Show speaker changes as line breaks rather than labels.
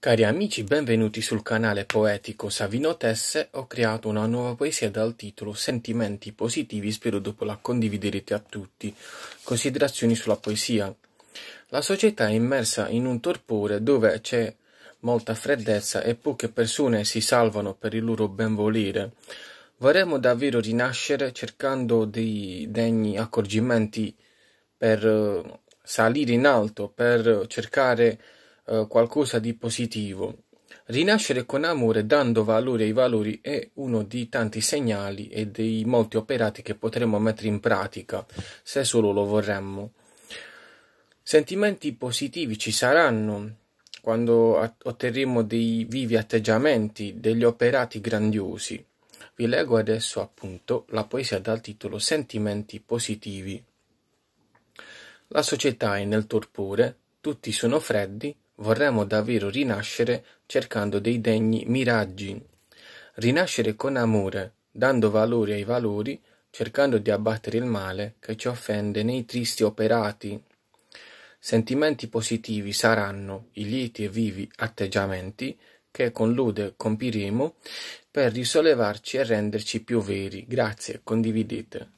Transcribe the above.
Cari amici, benvenuti sul canale poetico Savino Tesse. Ho creato una nuova poesia dal titolo Sentimenti positivi, spero dopo la condividerete a tutti. Considerazioni sulla poesia. La società è immersa in un torpore dove c'è molta freddezza e poche persone si salvano per il loro benvolere. Vorremmo davvero rinascere cercando dei degni accorgimenti per eh, salire in alto, per cercare di eh, qualcosa di positivo. Rinascere con amore dando valore ai valori è uno dei tanti segnali e dei molti operati che potremmo mettere in pratica se solo lo vorremmo. Sentimenti positivi ci saranno quando otterremo dei vivi atteggiamenti, degli operati grandiosi. Vi leggo adesso appunto la poesia dal titolo Sentimenti positivi. La società è nel torpore, tutti sono freddi, Vorremmo davvero rinascere cercando dei degni miraggi. Rinascere con amore, dando valore ai valori, cercando di abbattere il male che ci offende nei tristi operati. Sentimenti positivi saranno i lieti e vivi atteggiamenti che con lode compiremo per risollevarci e renderci più veri. Grazie, condividete.